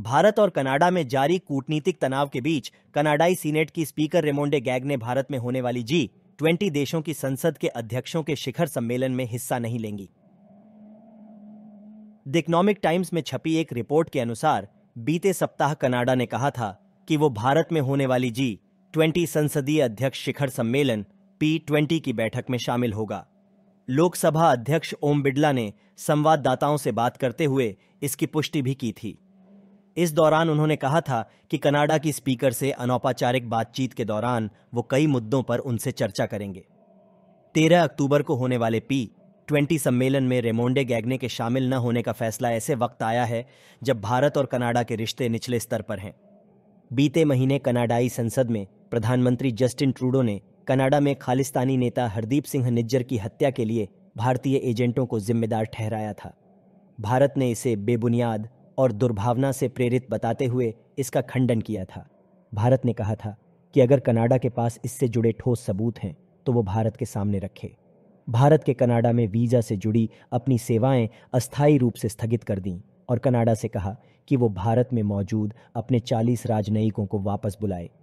भारत और कनाडा में जारी कूटनीतिक तनाव के बीच कनाडाई सीनेट की स्पीकर रेमोंडे गैग ने भारत में होने वाली जी ट्वेंटी देशों की संसद के अध्यक्षों के शिखर सम्मेलन में हिस्सा नहीं लेंगी द इकोनॉमिक टाइम्स में छपी एक रिपोर्ट के अनुसार बीते सप्ताह कनाडा ने कहा था कि वो भारत में होने वाली जी ट्वेंटी संसदीय अध्यक्ष शिखर सम्मेलन पी ट्वेंटी की बैठक में शामिल होगा लोकसभा अध्यक्ष ओम बिड़ला ने संवाददाताओं से बात करते हुए इसकी पुष्टि भी की थी इस दौरान उन्होंने कहा था कि कनाडा की स्पीकर से अनौपचारिक बातचीत के दौरान वो कई मुद्दों पर उनसे चर्चा करेंगे तेरह अक्टूबर को होने वाले पी ट्वेंटी सम्मेलन में रेमोंडे गैगने के शामिल न होने का फैसला ऐसे वक्त आया है जब भारत और कनाडा के रिश्ते निचले स्तर पर हैं बीते महीने कनाडाई संसद में प्रधानमंत्री जस्टिन ट्रूडो ने कनाडा में खालिस्तानी नेता हरदीप सिंह निज्जर की हत्या के लिए भारतीय एजेंटों को जिम्मेदार ठहराया था भारत ने इसे बेबुनियाद और दुर्भावना से प्रेरित बताते हुए इसका खंडन किया था भारत ने कहा था कि अगर कनाडा के पास इससे जुड़े ठोस सबूत हैं तो वो भारत के सामने रखे भारत के कनाडा में वीज़ा से जुड़ी अपनी सेवाएं अस्थायी रूप से स्थगित कर दीं और कनाडा से कहा कि वो भारत में मौजूद अपने 40 राजनयिकों को वापस बुलाए